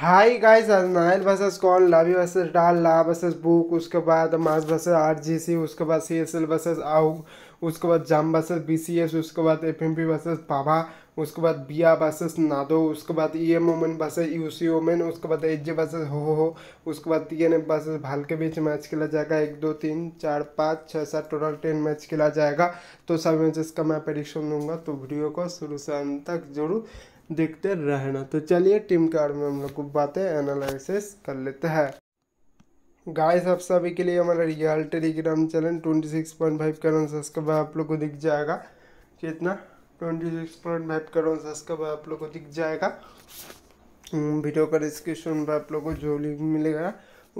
high guys नायल buses कॉल लावी बसेस डाल ला बसेस बुक उसके बाद मास जी सी उसके बाद सी एस एल बसेस आउग उसके बाद जाम बसेस बी सी एस उसके बाद एफ एम पी बसेस बाबा उसके बाद बिया बसेस नादो उसके बाद ई एम ओमेन बसेस यू सी ओमेन उसके बाद एच जे बसेस हो हो उसके बाद टी एन एफ बसेस भाल के बीच मैच खेला जाएगा एक दो तीन चार पाँच छः सात टोटल टेन मैच खेला जाएगा तो सब मैचेस का मैं परीक्षण दूंगा तो वीडियो को शुरू से अंत तक जरूर देखते रहना तो चलिए टीम कार्ड में हम लोग को बातें एनालिसिस कर लेते हैं गाइस आप सभी के लिए हमारा real Telegram channel twenty six point five crore subscribe आप लोग को दिख जाएगा कितना twenty six point five crore subscribe आप लोग को दिख जाएगा वीडियो हम्म, का डिस्क्रिप्शन पर आप लोग को जो लिंक मिलेगा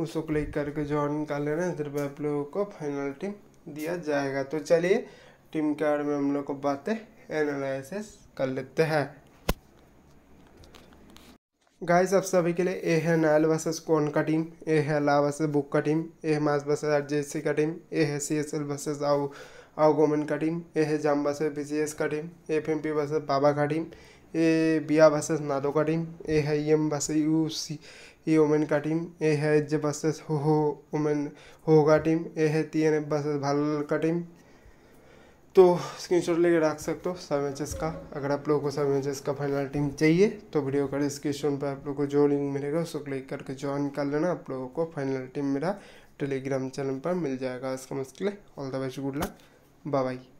उसको क्लिक करके ज्वाइन कर लेना इधर पर आप लोगों को फाइनल टीम दिया जाएगा तो चलिए टीम कार्ड में हम लोग को बातें एनालिसिस कर लेते हैं गाइस आप सभी के लिए ए है नायल वर्सेस कौन का टीम ए है ला वर्सेस बुक का टीम ए है मास वर्सेस आरजेसी का टीम ए है सी एस एल वर्सेस आओ आओ गोमन का टीम ए है जाम वर्सेस बीसीएस का team F M P versus बाबा का टीम ए बिया वर्सेस नादो का टीम ए है E M versus U C E Oman का टीम ए है एच वर्सेस हो ओमेन होगा टीम ए है टी एन एफ वर्सेस भाल का टीम तो स्क्रीनशॉट लेके रख सकते हो सब मैचेस का अगर आप लोगों को सब मैचेस का फाइनल टीम चाहिए तो वीडियो का डिस्क्रिप्शन पर आप लोगों को जो लिंक मिलेगा उसको क्लिक करके ज्वाइन कर लेना आप लोगों को फाइनल टीम मेरा टेलीग्राम चैनल पर मिल जाएगा इसका मुश्किल मतलब है all the best good luck bye